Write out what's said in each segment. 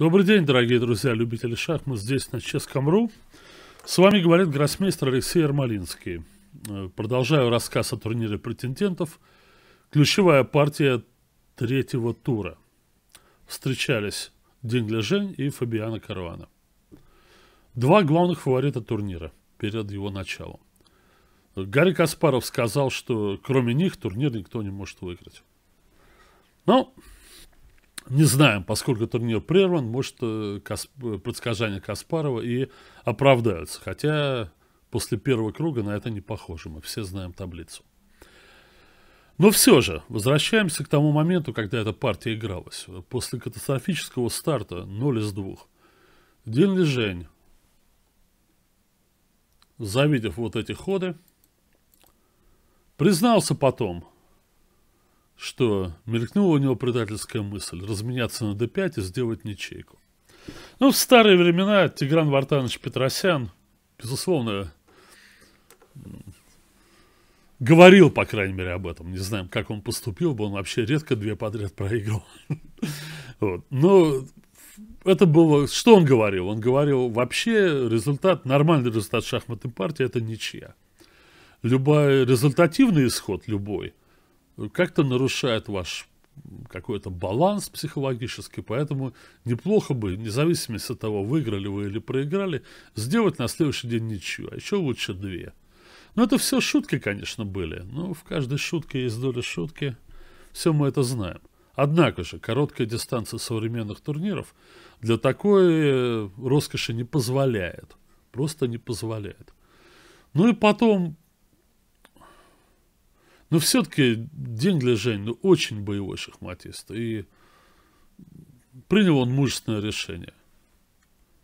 Добрый день, дорогие друзья, любители шахмат, здесь на Ческом.ру. С вами говорит гроссмейстер Алексей Ермолинский. Э, продолжаю рассказ о турнире претендентов. Ключевая партия третьего тура. Встречались Динг Лежень и Фабиана Карвана. Два главных фаворита турнира перед его началом. Гарри Каспаров сказал, что кроме них турнир никто не может выиграть. Но ну, не знаем, поскольку турнир прерван, может, э, предсказания Каспарова и оправдаются. Хотя после первого круга на это не похоже. Мы все знаем таблицу. Но все же, возвращаемся к тому моменту, когда эта партия игралась. После катастрофического старта 0 из 2. Дин Жень, завидев вот эти ходы, признался потом, что мелькнула у него предательская мысль разменяться на d5 и сделать ничейку. Ну, в старые времена Тигран Вартанович Петросян, безусловно, говорил, по крайней мере, об этом. Не знаем, как он поступил бы, он вообще редко две подряд проиграл. Вот. Но это было... Что он говорил? Он говорил, вообще результат, нормальный результат шахматной партии – это ничья. Любой результативный исход, любой – как-то нарушает ваш какой-то баланс психологический, поэтому неплохо бы, независимо от того, выиграли вы или проиграли, сделать на следующий день ничью, а еще лучше две. Но ну, это все шутки, конечно, были, но в каждой шутке есть доля шутки, все мы это знаем. Однако же, короткая дистанция современных турниров для такой э, роскоши не позволяет, просто не позволяет. Ну и потом, но ну, все-таки день для Жень ну, очень боевой шахматист. И принял он мужественное решение.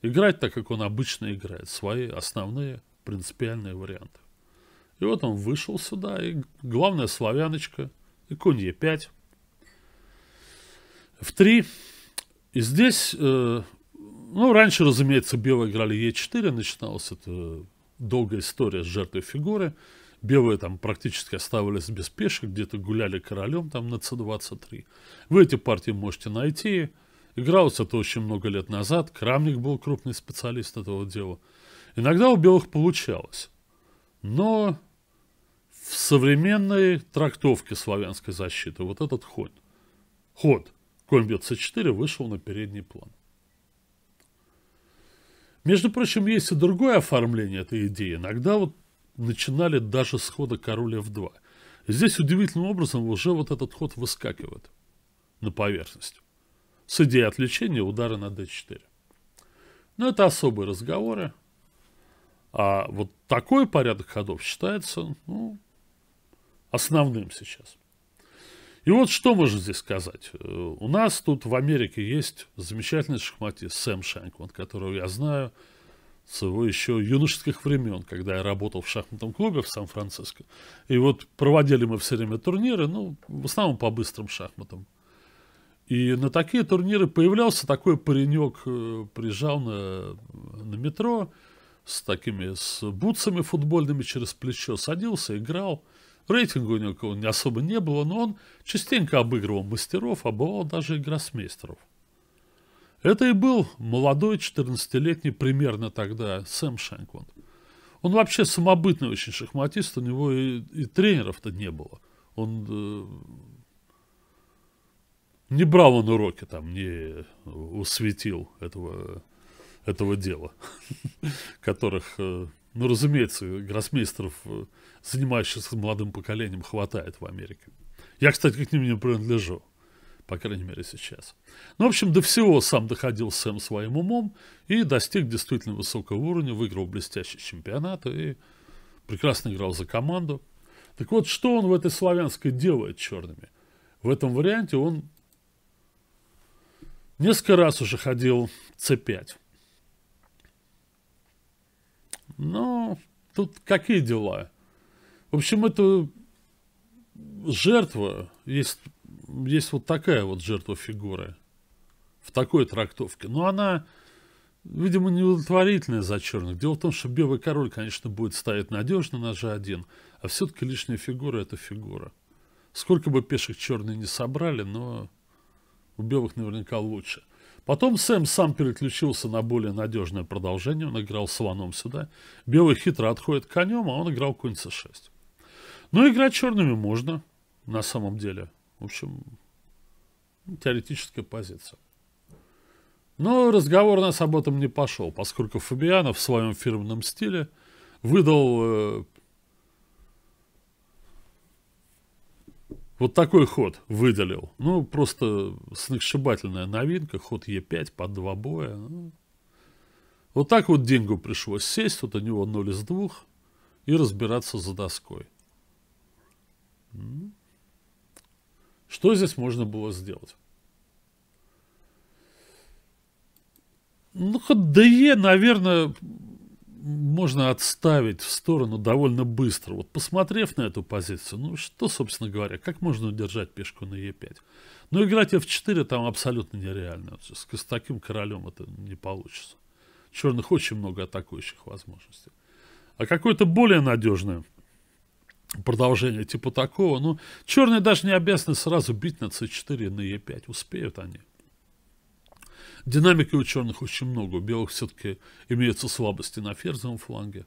Играть так, как он обычно играет. Свои основные принципиальные варианты. И вот он вышел сюда. И главная славяночка. И конь Е5. В 3. И здесь... Э, ну, раньше, разумеется, белые играли Е4. Начиналась эта долгая история с жертвой фигуры. Белые там практически оставались без пешек, где-то гуляли королем там на c 23 Вы эти партии можете найти. Игралось это очень много лет назад. Крамник был крупный специалист этого дела. Иногда у белых получалось. Но в современной трактовке славянской защиты вот этот ход, ход конь бьет c4 вышел на передний план. Между прочим, есть и другое оформление этой идеи. Иногда вот начинали даже с хода короля f2. Здесь удивительным образом уже вот этот ход выскакивает на поверхность. С идеей отвлечения удара на d4. Но это особые разговоры. А вот такой порядок ходов считается ну, основным сейчас. И вот что можно здесь сказать. Э, у нас тут в Америке есть замечательный шахматист Сэм Шенкман, которого я знаю, с еще юношеских времен, когда я работал в шахматном клубе в Сан-Франциско. И вот проводили мы все время турниры, ну, в основном по быстрым шахматам. И на такие турниры появлялся такой паренек, э, приезжал на, на метро с такими, с бутсами футбольными через плечо, садился, играл. Рейтинга у него не особо не было, но он частенько обыгрывал мастеров, а бывал даже игросмейстеров. Это и был молодой 14-летний примерно тогда Сэм Шенкланд. Он вообще самобытный очень шахматист, у него и, и тренеров-то не было. Он э, не брал он уроки там, не усветил этого, этого дела, которых, э, ну, разумеется, гроссмейстеров, э, занимающихся молодым поколением, хватает в Америке. Я, кстати, к ним не принадлежу по крайней мере сейчас. Ну, в общем, до всего сам доходил Сэм своим умом и достиг действительно высокого уровня, выиграл блестящий чемпионат и прекрасно играл за команду. Так вот, что он в этой славянской делает черными? В этом варианте он несколько раз уже ходил c5. Но тут какие дела? В общем, это жертва, есть есть вот такая вот жертва фигуры в такой трактовке. Но она, видимо, неудовлетворительная за черных. Дело в том, что белый король, конечно, будет стоять надежно на же один, а все-таки лишняя фигура – это фигура. Сколько бы пешек черные не собрали, но у белых наверняка лучше. Потом Сэм сам переключился на более надежное продолжение. Он играл слоном сюда. Белый хитро отходит конем, а он играл конь c6. Но играть черными можно, на самом деле. В общем, теоретическая позиция. Но разговор у нас об этом не пошел, поскольку Фабианов в своем фирменном стиле выдал э, вот такой ход, выделил. Ну, просто сногсшибательная новинка, ход Е5 под два боя. Ну. Вот так вот Дингу пришлось сесть, вот у него 0 из 2, и разбираться за доской. mm что здесь можно было сделать? Ну, ХДЕ, наверное, можно отставить в сторону довольно быстро. Вот посмотрев на эту позицию, ну что, собственно говоря, как можно удержать пешку на Е5? Ну, играть F4 там абсолютно нереально. С, с таким королем это не получится. Черных очень много атакующих возможностей. А какое-то более надежное продолжение типа такого. Ну, черные даже не обязаны сразу бить на c4 и на e5. Успеют они. Динамики у черных очень много. У белых все-таки имеются слабости на ферзовом фланге.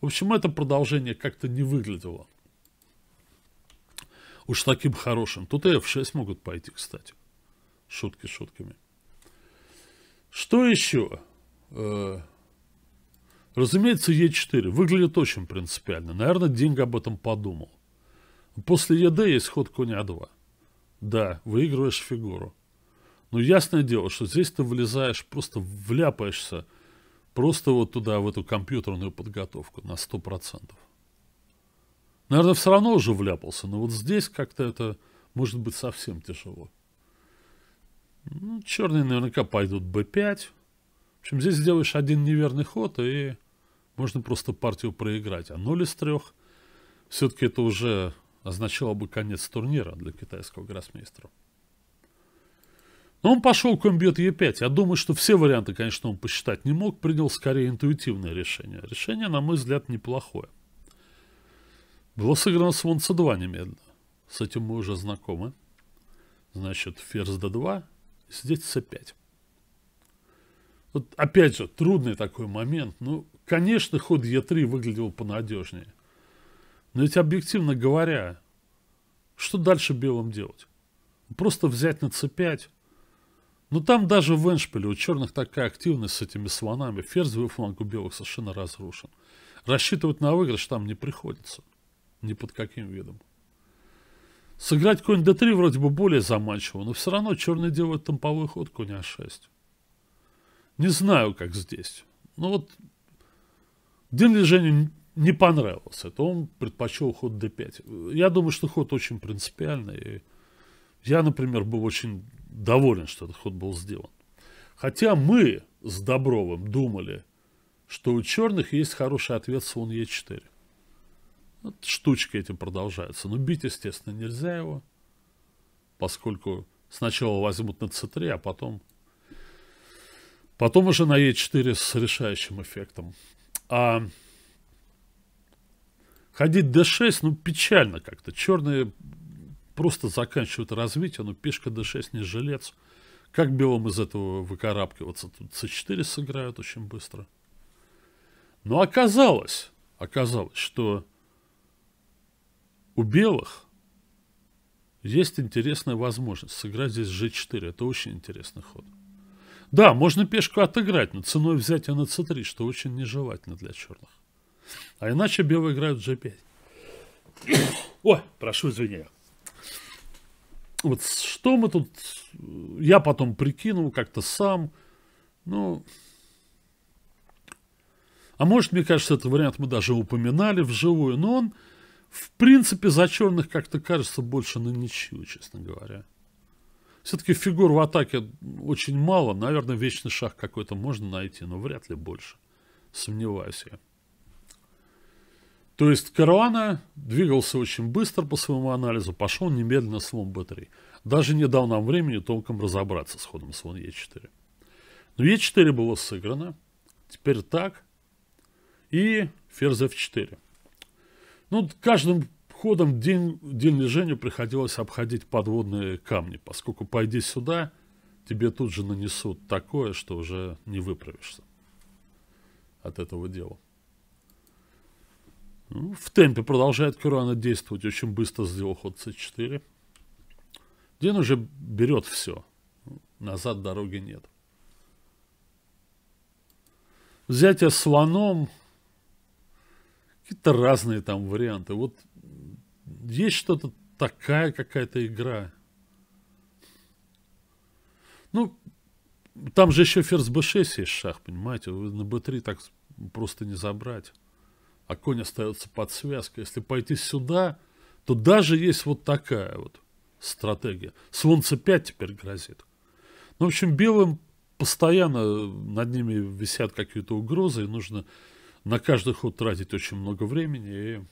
В общем, это продолжение как-то не выглядело. Уж таким хорошим. Тут и f6 могут пойти, кстати. Шутки шутками. Что еще? Э -э Разумеется, Е4 выглядит очень принципиально. Наверное, Динго об этом подумал. После ЕД есть ход коня А2. Да, выигрываешь фигуру. Но ясное дело, что здесь ты влезаешь, просто вляпаешься просто вот туда, в эту компьютерную подготовку на 100%. Наверное, все равно уже вляпался, но вот здесь как-то это может быть совсем тяжело. Ну, черные наверняка пойдут b5. В общем, здесь сделаешь один неверный ход, и можно просто партию проиграть. А 0 из 3, все-таки это уже означало бы конец турнира для китайского гроссмейстера. Но он пошел конь бьет Е5. Я думаю, что все варианты, конечно, он посчитать не мог. Принял скорее интуитивное решение. Решение, на мой взгляд, неплохое. Было сыграно слон c2 немедленно. С этим мы уже знакомы. Значит, ферзь d2, здесь c5. Вот опять же, трудный такой момент. Ну, конечно, ход Е3 выглядел понадежнее. Но ведь объективно говоря, что дальше белым делать? Просто взять на c5. Ну там даже в Эншпиле у черных такая активность с этими слонами. Ферзовый фланг у белых совершенно разрушен. Рассчитывать на выигрыш там не приходится. Ни под каким видом. Сыграть конь d3 вроде бы более заманчиво, но все равно черные делают темповой ход конь а6. Не знаю, как здесь. Ну вот, Дин Женю не понравился. Это он предпочел ход d5. Я думаю, что ход очень принципиальный. Я, например, был очень доволен, что этот ход был сделан. Хотя мы с Добровым думали, что у черных есть хороший ответ слон e 4 Вот штучки эти продолжаются. Но бить, естественно, нельзя его, поскольку сначала возьмут на c3, а потом Потом уже на Е4 с решающим эффектом. А ходить D6, ну, печально как-то. Черные просто заканчивают развитие, но пешка D6 не жилец. Как белым из этого выкарабкиваться? Тут C4 сыграют очень быстро. Но оказалось, оказалось, что у белых есть интересная возможность сыграть здесь G4. Это очень интересный ход. Да, можно пешку отыграть, но ценой взятия на c3, что очень нежелательно для черных. А иначе белые играют g5. Ой, прошу извинения. Вот что мы тут... Я потом прикинул как-то сам. Ну... А может, мне кажется, этот вариант мы даже упоминали вживую, но он, в принципе, за черных как-то кажется больше на ничью, честно говоря. Все-таки фигур в атаке очень мало. Наверное, вечный шаг какой-то можно найти, но вряд ли больше. Сомневаюсь я. То есть Каруана двигался очень быстро по своему анализу, пошел немедленно с лом Б3. Даже не дал нам времени толком разобраться с ходом слон Е4. Но Е4 было сыграно. Теперь так. И ферзь F4. Ну, каждому Ходом день, день лежания приходилось обходить подводные камни, поскольку пойди сюда, тебе тут же нанесут такое, что уже не выправишься от этого дела. Ну, в темпе продолжает Курана действовать, очень быстро сделал ход c4. Дин уже берет все, назад дороги нет. Взятие слоном, какие-то разные там варианты. Вот есть что-то такая какая-то игра. Ну, там же еще ферзь b6 есть шах, понимаете? на b3 так просто не забрать. А конь остается под связкой. Если пойти сюда, то даже есть вот такая вот стратегия. Слон c5 теперь грозит. Ну, в общем, белым постоянно над ними висят какие-то угрозы, и нужно на каждый ход тратить очень много времени, и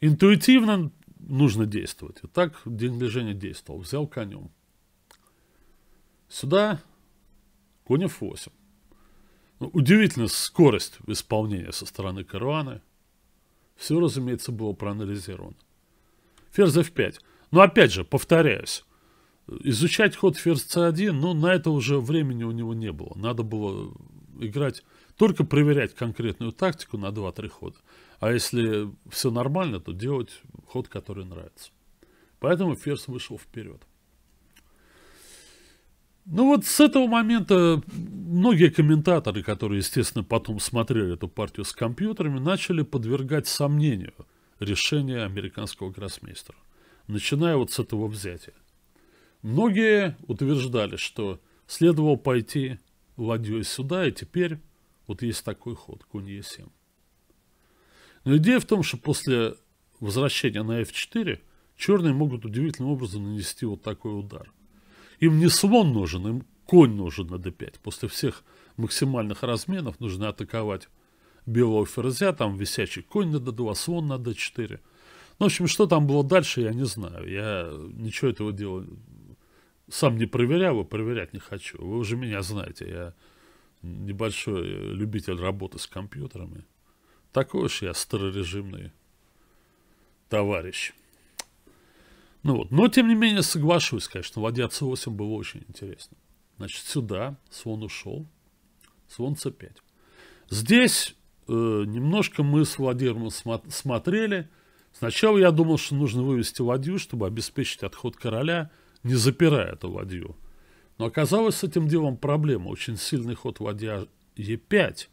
Интуитивно нужно действовать. И так день движения действовал. Взял конем. Сюда конь f8. Ну, удивительная скорость исполнения со стороны каравана. Все, разумеется, было проанализировано. Ферзь f5. Но опять же, повторяюсь, изучать ход ферзь c1, но на это уже времени у него не было. Надо было играть, только проверять конкретную тактику на 2-3 хода. А если все нормально, то делать ход, который нравится. Поэтому ферзь вышел вперед. Ну вот с этого момента многие комментаторы, которые, естественно, потом смотрели эту партию с компьютерами, начали подвергать сомнению решение американского гроссмейстера, начиная вот с этого взятия. Многие утверждали, что следовало пойти ладьей сюда, и теперь вот есть такой ход, конь Е7. Но идея в том, что после возвращения на f4 черные могут удивительным образом нанести вот такой удар. Им не слон нужен, им конь нужен на d5. После всех максимальных разменов нужно атаковать белого ферзя, там висячий конь на d2, слон на d4. Ну, в общем, что там было дальше, я не знаю. Я ничего этого дела сам не проверял и проверять не хочу. Вы уже меня знаете, я небольшой любитель работы с компьютерами. Такой уж я старорежимный товарищ. Ну вот. Но, тем не менее, соглашусь, конечно, ладья c8 было очень интересно. Значит, сюда слон ушел, слон c5. Здесь э, немножко мы с Владимиром смотрели. Сначала я думал, что нужно вывести ладью, чтобы обеспечить отход короля, не запирая эту ладью. Но оказалось с этим делом проблема. Очень сильный ход ладья e5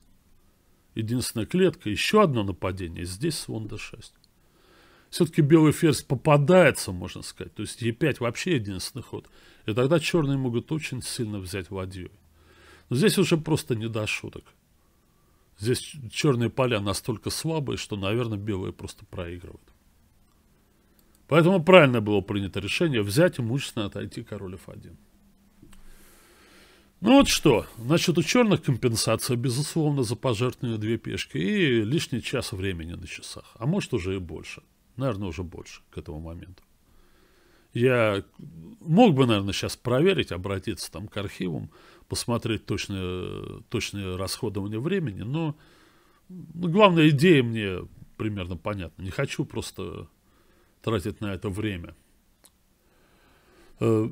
единственная клетка, еще одно нападение, здесь слон d6. Все-таки белый ферзь попадается, можно сказать. То есть e5 вообще единственный ход. И тогда черные могут очень сильно взять ладью. Но здесь уже просто не до шуток. Здесь черные поля настолько слабые, что, наверное, белые просто проигрывают. Поэтому правильно было принято решение взять имущественно отойти король f1. Ну вот что, значит, у черных компенсация, безусловно, за пожертвование две пешки и лишний час времени на часах. А может, уже и больше. Наверное, уже больше к этому моменту. Я мог бы, наверное, сейчас проверить, обратиться там к архивам, посмотреть точное, точное расходование времени, но ну, главная идея мне примерно понятна. Не хочу просто тратить на это время. Э,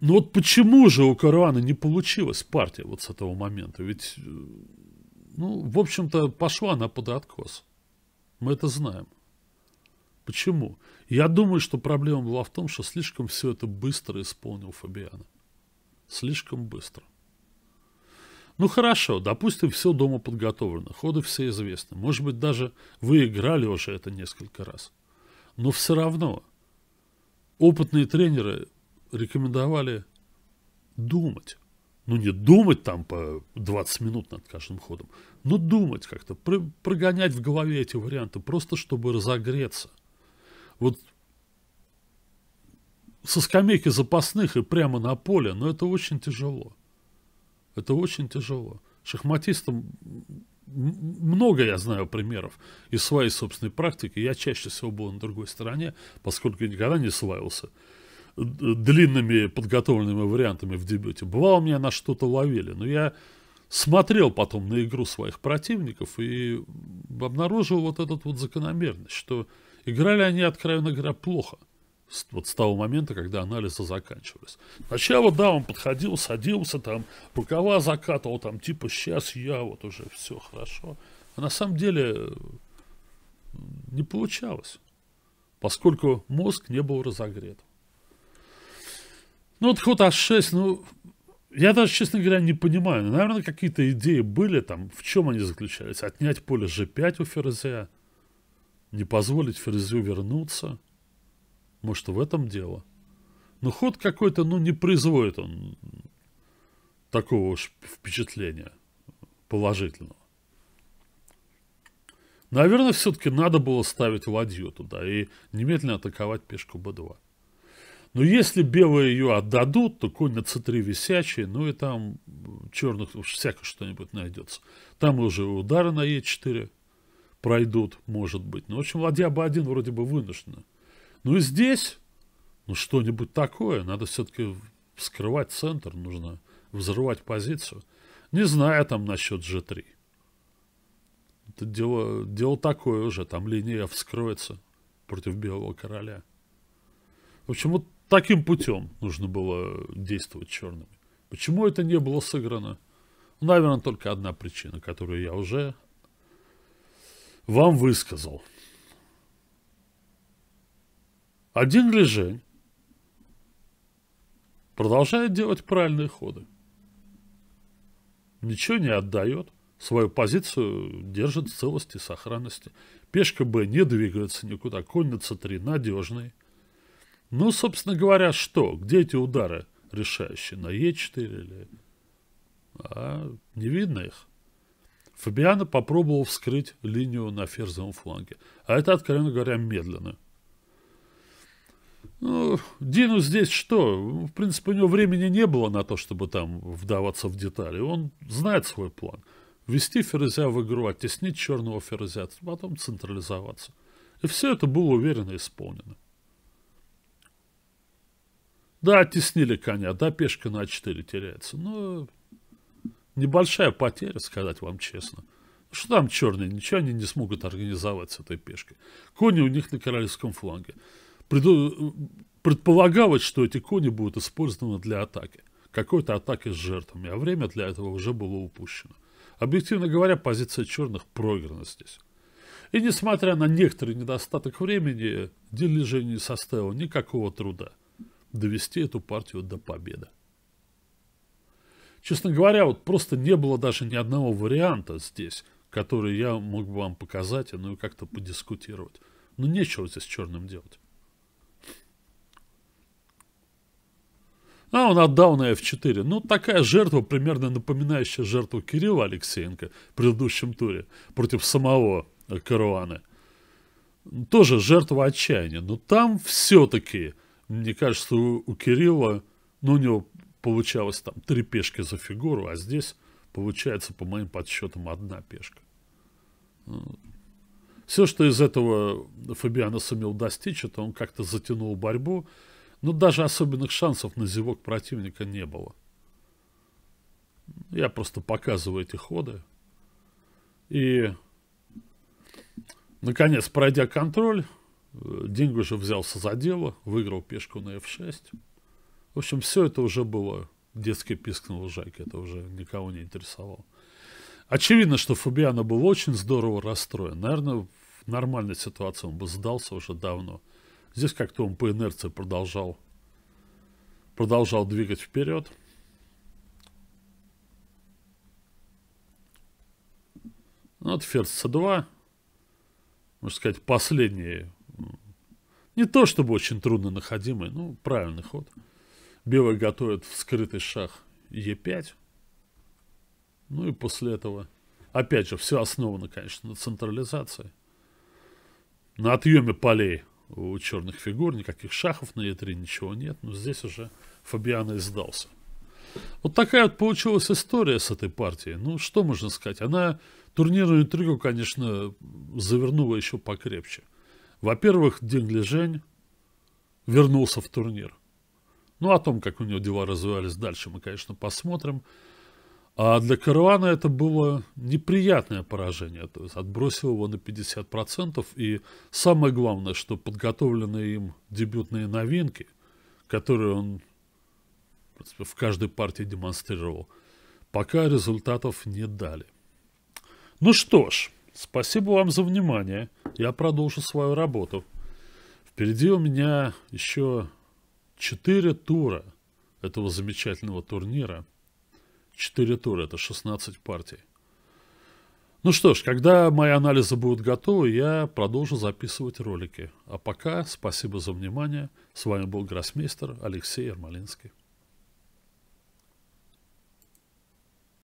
ну вот почему же у Каруана не получилась партия вот с этого момента? Ведь, э, ну, в общем-то, пошла она под откос. Мы это знаем. Почему? Я думаю, что проблема была в том, что слишком все это быстро исполнил Фабиано, Слишком быстро. Ну хорошо, допустим, все дома подготовлено, ходы все известны. Может быть, даже вы играли уже это несколько раз. Но все равно опытные тренеры рекомендовали думать. Ну, не думать там по 20 минут над каждым ходом, но думать как-то, прогонять в голове эти варианты, просто чтобы разогреться. Вот со скамейки запасных и прямо на поле, но ну, это очень тяжело. Это очень тяжело. Шахматистам много я знаю примеров из своей собственной практики. Я чаще всего был на другой стороне, поскольку никогда не славился длинными подготовленными вариантами в дебюте. Бывало, меня на что-то ловили, но я смотрел потом на игру своих противников и обнаружил вот эту вот закономерность, что играли они, откровенно говоря, плохо. Вот с того момента, когда анализы заканчивались. Сначала, да, он подходил, садился, там, рукава закатывал, там, типа, сейчас я, вот уже все хорошо. А на самом деле не получалось, поскольку мозг не был разогрет. Ну, вот ход А6, ну, я даже, честно говоря, не понимаю. Ну, наверное, какие-то идеи были там. В чем они заключались? Отнять поле G5 у ферзя? Не позволить ферзю вернуться? Может, в этом дело? Но ну, ход какой-то, ну, не производит он такого уж впечатления положительного. Наверное, все-таки надо было ставить ладью туда и немедленно атаковать пешку b2. Но ну, если белые ее отдадут, то конь на c3 висячий, ну и там черных всяко что-нибудь найдется. Там уже удары на e4 пройдут, может быть. Ну, в общем, ладья b1 вроде бы вынуждена. Ну и здесь, ну что-нибудь такое. Надо все-таки вскрывать центр, нужно взрывать позицию. Не знаю там насчет g3. Это дело, дело такое уже, там линия вскроется против белого короля. В общем, вот Таким путем нужно было действовать черными. Почему это не было сыграно? Ну, наверное, только одна причина, которую я уже вам высказал. Один Лежень продолжает делать правильные ходы. Ничего не отдает, свою позицию держит в целости и сохранности. Пешка Б не двигается никуда, конница на c3 надежный – ну, собственно говоря, что? Где эти удары решающие? На Е4 или... А, не видно их. Фабиано попробовал вскрыть линию на ферзовом фланге. А это, откровенно говоря, медленно. Ну, Дину здесь что? В принципе, у него времени не было на то, чтобы там вдаваться в детали. Он знает свой план. Вести ферзя в игру, оттеснить черного ферзя, потом централизоваться. И все это было уверенно исполнено. Да, оттеснили коня, да, пешка на 4 а теряется. Но ну, небольшая потеря, сказать вам честно. Что там черные? Ничего они не смогут организовать с этой пешкой. Кони у них на королевском фланге. Преду... Предполагалось, что эти кони будут использованы для атаки. Какой-то атаки с жертвами, а время для этого уже было упущено. Объективно говоря, позиция черных проиграна здесь. И несмотря на некоторый недостаток времени, дележение составило никакого труда довести эту партию до победы. Честно говоря, вот просто не было даже ни одного варианта здесь, который я мог бы вам показать, ну и как-то подискутировать. Но ну, нечего здесь черным делать. А он отдал на F4. Ну, такая жертва, примерно напоминающая жертву Кирилла Алексеенко в предыдущем туре против самого э, Каруана. Тоже жертва отчаяния. Но там все-таки мне кажется, у, у Кирилла, ну, у него получалось там три пешки за фигуру, а здесь получается, по моим подсчетам, одна пешка. Ну, Все, что из этого Фабиана сумел достичь, это он как-то затянул борьбу, но даже особенных шансов на зевок противника не было. Я просто показываю эти ходы. И, наконец, пройдя контроль, Деньги уже взялся за дело, выиграл пешку на f6. В общем, все это уже было. Детский писк на лужайке, это уже никого не интересовало. Очевидно, что Фабиано был очень здорово расстроен. Наверное, в нормальной ситуации он бы сдался уже давно. Здесь как-то он по инерции продолжал, продолжал двигать вперед. Ну, вот ферзь c2. Можно сказать, последний не то чтобы очень трудно находимый, ну, правильный ход. Белый готовит вскрытый шах Е5. Ну и после этого, опять же, все основано, конечно, на централизации. На отъеме полей у черных фигур, никаких шахов на Е3, ничего нет. Но здесь уже Фабиано издался Вот такая вот получилась история с этой партией. Ну, что можно сказать? Она турнирную интригу, конечно, завернула еще покрепче. Во-первых, Динг Лежень вернулся в турнир. Ну, о том, как у него дела развивались дальше, мы, конечно, посмотрим. А для Каруана это было неприятное поражение. То есть отбросило его на 50%. И самое главное, что подготовленные им дебютные новинки, которые он в, принципе, в каждой партии демонстрировал, пока результатов не дали. Ну что ж, Спасибо вам за внимание. Я продолжу свою работу. Впереди у меня еще четыре тура этого замечательного турнира. Четыре тура, это 16 партий. Ну что ж, когда мои анализы будут готовы, я продолжу записывать ролики. А пока спасибо за внимание. С вами был гроссмейстер Алексей Ермолинский.